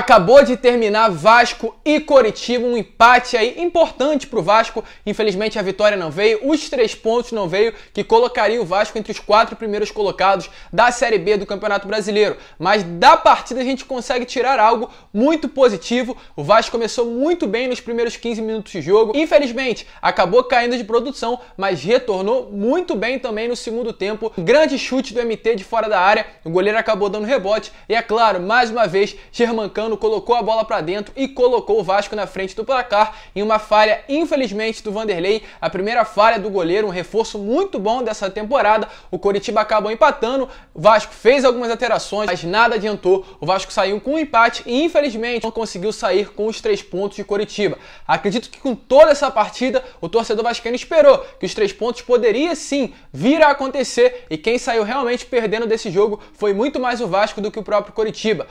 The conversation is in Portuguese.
Acabou de terminar Vasco e Coritiba, um empate aí importante para o Vasco. Infelizmente a vitória não veio, os três pontos não veio, que colocaria o Vasco entre os quatro primeiros colocados da Série B do Campeonato Brasileiro. Mas da partida a gente consegue tirar algo muito positivo. O Vasco começou muito bem nos primeiros 15 minutos de jogo. Infelizmente acabou caindo de produção, mas retornou muito bem também no segundo tempo. Um grande chute do MT de fora da área, o goleiro acabou dando rebote e é claro, mais uma vez Germancano colocou a bola para dentro e colocou o Vasco na frente do placar em uma falha, infelizmente, do Vanderlei, a primeira falha do goleiro, um reforço muito bom dessa temporada. O Coritiba acabou empatando, o Vasco fez algumas alterações, mas nada adiantou. O Vasco saiu com um empate e, infelizmente, não conseguiu sair com os três pontos de Coritiba. Acredito que com toda essa partida, o torcedor vascaíno esperou que os três pontos poderiam sim vir a acontecer e quem saiu realmente perdendo desse jogo foi muito mais o Vasco do que o próprio Coritiba.